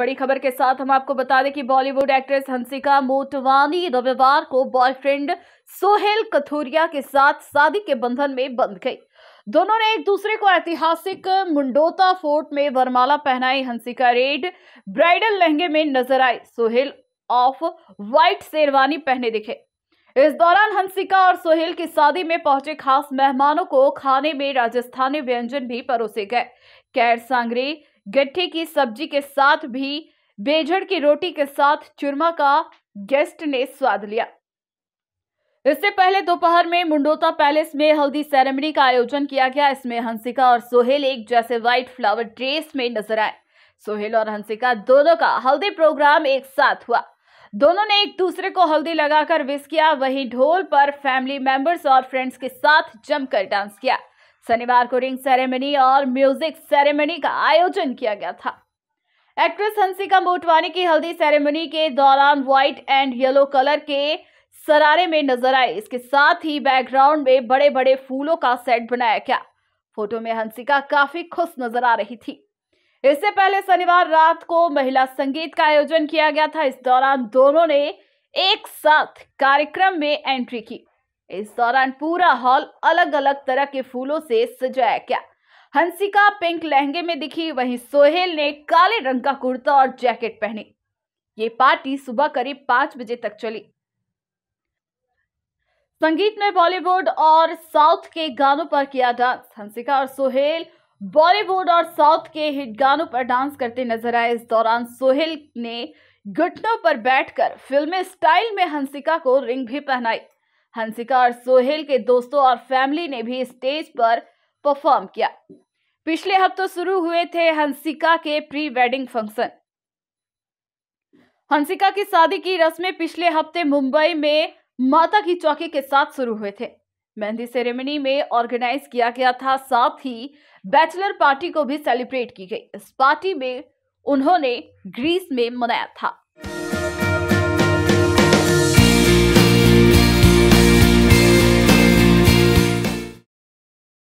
बड़ी खबर के साथ हम आपको बता दें कि बॉलीवुड एक्ट्रेस हंसिका मोटवानी रविवार को बॉयफ्रेंड सोहेल कथुरिया के साथ शादी के बंधन में बंध गई दोनों ने एक दूसरे को ऐतिहासिक मुंडोता फोर्ट में वरमाला पहनाई हंसिका रेड ब्राइडल लहंगे में नजर आई सोहेल ऑफ व्हाइट शेरवानी पहने दिखे इस दौरान हंसिका और सोहेल की शादी में पहुंचे खास मेहमानों को खाने में राजस्थानी व्यंजन भी परोसे गए कैर सांगरी गट्ठे की सब्जी के साथ भी बेझड़ की रोटी के साथ चूरमा का गेस्ट ने स्वाद लिया इससे पहले दोपहर में मुंडोता पैलेस में हल्दी सेरेमनी का आयोजन किया गया इसमें हंसिका और सोहेल एक जैसे व्हाइट फ्लावर ड्रेस में नजर आए सोहेल और हंसिका दोनों का हल्दी प्रोग्राम एक साथ हुआ दोनों ने एक दूसरे को हल्दी लगाकर विस किया वहीं ढोल पर फैमिली मेंबर्स और फ्रेंड्स के साथ जमकर डांस किया शनिवार को रिंग सेरेमनी और म्यूजिक सेरेमनी का आयोजन किया गया था एक्ट्रेस हंसिका मोटवानी की हल्दी सेरेमनी के दौरान व्हाइट एंड येलो कलर के सरारे में नजर आए इसके साथ ही बैकग्राउंड में बड़े बड़े फूलों का सेट बनाया गया फोटो में हंसिका काफी खुश नजर आ रही थी इससे पहले शनिवार रात को महिला संगीत का आयोजन किया गया था इस दौरान दोनों ने एक साथ कार्यक्रम में एंट्री की इस दौरान पूरा हॉल अलग अलग तरह के फूलों से सजाया गया हंसिका पिंक लहंगे में दिखी वहीं सोहेल ने काले रंग का कुर्ता और जैकेट पहनी ये पार्टी सुबह करीब पांच बजे तक चली संगीत में बॉलीवुड और साउथ के गानों पर किया डांस हंसिका और सोहेल बॉलीवुड और साउथ के हिट गानों पर डांस करते नजर आए इस दौरान सोहेल ने घुटनों पर बैठकर फिल्मी स्टाइल में हंसिका को रिंग भी पहनाई हंसिका और सोहेल के दोस्तों और फैमिली ने भी स्टेज पर परफॉर्म किया पिछले हफ्तों शुरू हुए थे हंसिका के प्री वेडिंग फंक्शन हंसिका की शादी की रस्में पिछले हफ्ते मुंबई में माता की चौकी के साथ शुरू हुए थे मेहंदी सेरेमनी में ऑर्गेनाइज किया गया था साथ ही बैचलर पार्टी को भी सेलिब्रेट की गई इस पार्टी में उन्होंने ग्रीस में मनाया था